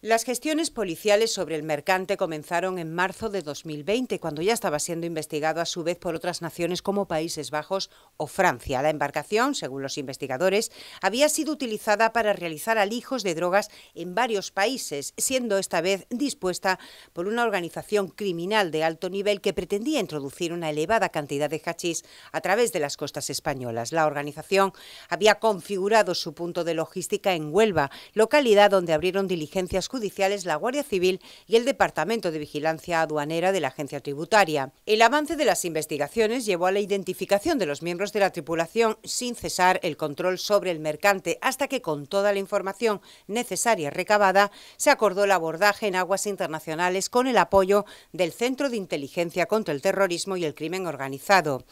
Las gestiones policiales sobre el mercante comenzaron en marzo de 2020, cuando ya estaba siendo investigado a su vez por otras naciones como Países Bajos o Francia. La embarcación, según los investigadores, había sido utilizada para realizar alijos de drogas en varios países, siendo esta vez dispuesta por una organización criminal de alto nivel que pretendía introducir una elevada cantidad de hachís a través de las costas españolas. La organización había configurado su punto de logística en Huelva, localidad donde abrieron diligencias judiciales, la Guardia Civil y el Departamento de Vigilancia Aduanera de la Agencia Tributaria. El avance de las investigaciones llevó a la identificación de los miembros de la tripulación sin cesar el control sobre el mercante hasta que con toda la información necesaria recabada se acordó el abordaje en aguas internacionales con el apoyo del Centro de Inteligencia contra el Terrorismo y el Crimen Organizado.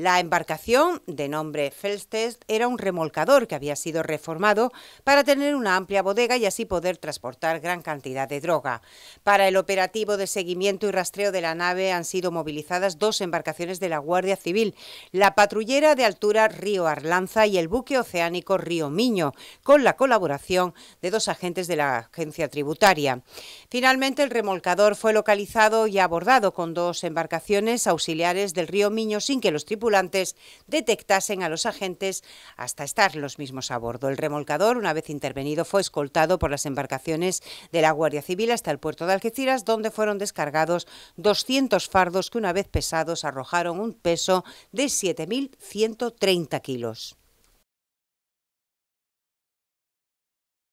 La embarcación, de nombre Felstest, era un remolcador que había sido reformado para tener una amplia bodega y así poder transportar gran cantidad de droga. Para el operativo de seguimiento y rastreo de la nave han sido movilizadas dos embarcaciones de la Guardia Civil, la patrullera de altura Río Arlanza y el buque oceánico Río Miño, con la colaboración de dos agentes de la agencia tributaria. Finalmente, el remolcador fue localizado y abordado con dos embarcaciones auxiliares del Río Miño sin que los tripulantes tripulantes detectasen a los agentes hasta estar los mismos a bordo. El remolcador, una vez intervenido, fue escoltado por las embarcaciones de la Guardia Civil hasta el puerto de Algeciras, donde fueron descargados 200 fardos que una vez pesados arrojaron un peso de 7.130 kilos.